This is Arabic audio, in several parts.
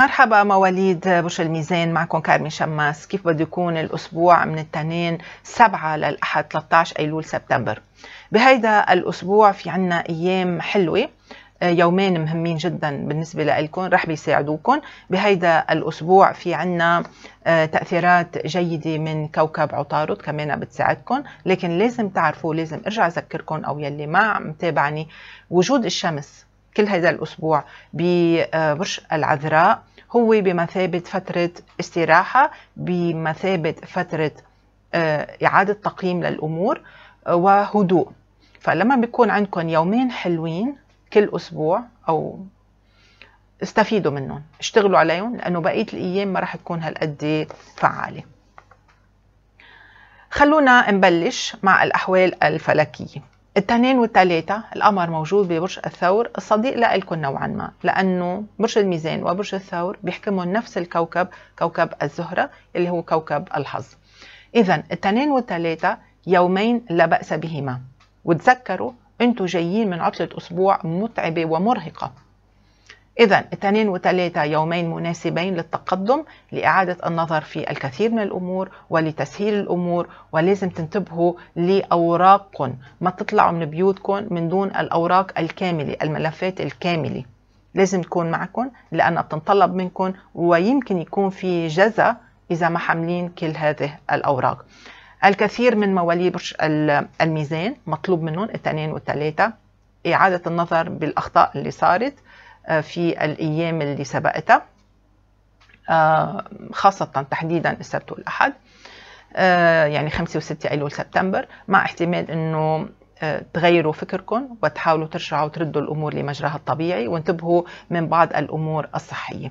مرحبا مواليد برج الميزان معكم كارمي شماس كيف بده يكون الأسبوع من الاثنين 7 للأحد 13 أيلول سبتمبر بهيدا الأسبوع في عنا أيام حلوة آه، يومين مهمين جدا بالنسبة لكم رح بيساعدوكم بهيدا الأسبوع في عنا آه، تأثيرات جيدة من كوكب عطارد كمان بتساعدكم لكن لازم تعرفوا لازم ارجع اذكركم او يلي ما متابعني وجود الشمس كل هذا الأسبوع ببرج العذراء هو بمثابة فترة استراحة بمثابة فترة آه، إعادة تقييم للأمور آه، وهدوء فلما بيكون عندكم يومين حلوين كل أسبوع أو استفيدوا منهم اشتغلوا عليهم لأنه بقية الأيام ما راح تكون هالقد فعالة خلونا نبلش مع الأحوال الفلكية التنين والتلاتة القمر موجود ببرج الثور الصديق لكم نوعا ما لأنه برج الميزان وبرج الثور بيحكموا نفس الكوكب كوكب الزهرة اللي هو كوكب الحظ إذا التنين والتلاتة يومين لا بأس بهما وتذكروا أنتوا جايين من عطلة أسبوع متعبة ومرهقة إذا اثنين وثلاثة يومين مناسبين للتقدم لإعادة النظر في الكثير من الأمور ولتسهيل الأمور ولازم تنتبهوا لأوراقكم ما تطلعوا من بيوتكم من دون الأوراق الكاملة الملفات الكاملة لازم تكون معكم لأنها بتنطلب منكم ويمكن يكون في جزا إذا ما حاملين كل هذه الأوراق الكثير من مواليد الميزان مطلوب منهم اثنين وثلاثة إعادة النظر بالأخطاء اللي صارت آه، في الأيام اللي سبقتها آه، خاصة تحديدا السبت والأحد آه، يعني 5 و6 أيلول سبتمبر مع احتمال أنه تغيروا فكركم وتحاولوا ترجعوا تردوا الأمور لمجراها الطبيعي وانتبهوا من بعض الأمور الصحية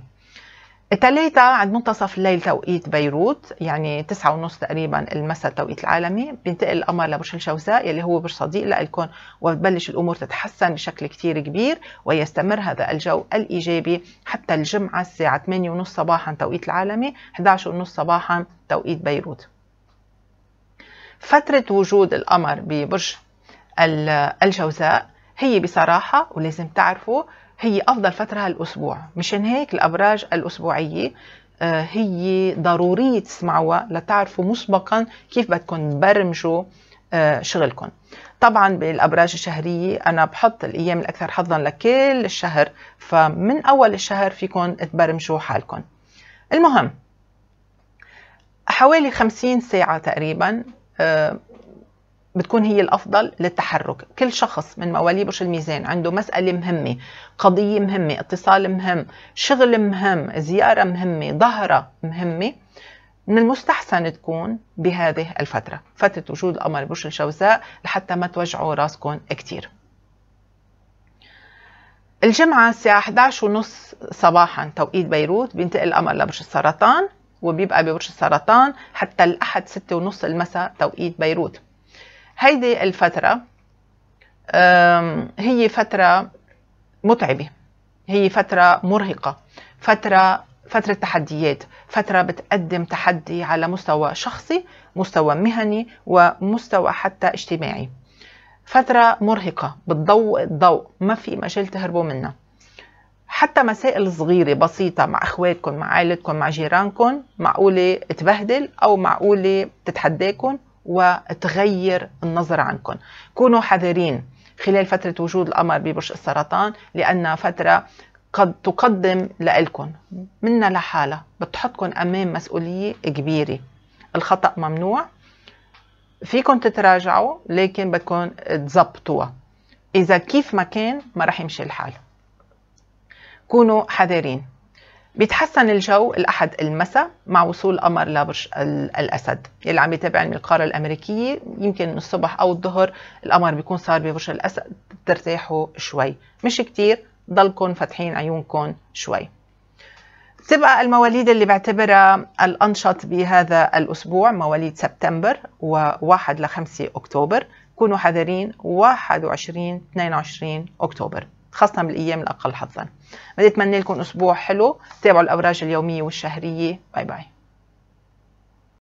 تلاتة عند منتصف الليل توقيت بيروت يعني تسعة ونص تقريبا المساء التوقيت العالمي بينتقل القمر لبرج الجوزاء يلي هو برج صديق لكم وبتبلش الأمور تتحسن بشكل كتير كبير ويستمر هذا الجو الإيجابي حتى الجمعة الساعة 8 ونص صباحا توقيت العالمي 11 ونص صباحا توقيت بيروت فترة وجود القمر ببرج الجوزاء هي بصراحة ولازم تعرفوا هي أفضل فترة الأسبوع مشان هيك الأبراج الأسبوعية آه، هي ضرورية تسمعوها لتعرفوا مسبقا كيف بدكم تبرمجوا آه، شغلكم طبعا بالابراج الشهريه انا بحط الايام الاكثر حظا لكل الشهر فمن اول الشهر فيكم تبرمجوا حالكم المهم حوالي 50 ساعه تقريبا آه، بتكون هي الافضل للتحرك كل شخص من مواليد برج الميزان عنده مساله مهمه قضيه مهمه اتصال مهم شغل مهم زياره مهمه ظهره مهمه من المستحسن تكون بهذه الفترة فترة وجود القمر برج الجوزاء لحتى ما توجعوا راسكم كثير الجمعة الساعة 11 ونص صباحا توقيت بيروت بينتقل القمر لبرج السرطان وبيبقى ببرج السرطان حتى الأحد 6 ونص المساء توقيت بيروت هيدي الفترة هي فترة متعبة هي فترة مرهقة فترة فترة تحديات فترة بتقدم تحدي على مستوى شخصي مستوى مهني ومستوى حتى اجتماعي فترة مرهقة بتضوء الضوء ما في مجال تهربوا منها حتى مسائل صغيرة بسيطة مع أخواتكم مع عائلتكم مع جيرانكم معقولة تبهدل أو معقولة تتحداكم وتغير النظر عنكم كونوا حذرين خلال فترة وجود القمر ببرج السرطان لأنها فترة قد تقدم لكم منا لحالها بتحطكم أمام مسؤولية كبيرة الخطأ ممنوع فيكم تتراجعوا لكن بدكم تزبطوها إذا كيف ما كان ما رح يمشي الحال كونوا حذرين بيتحسن الجو الأحد المساء مع وصول قمر لبرج الأسد يلي عم يتابع من القارة الأمريكية يمكن من الصبح أو الظهر القمر بيكون صار ببرج الأسد بترتاحوا شوي مش كتير ضلكم فاتحين عيونكم شوي تبقى المواليد اللي بعتبرها الأنشط بهذا الأسبوع مواليد سبتمبر و1 ل 5 أكتوبر كونوا حذرين 21 22 أكتوبر خاصة بالأيام الأقل حظا بدي أتمنى لكم أسبوع حلو تابعوا الأوراج اليومية والشهرية باي باي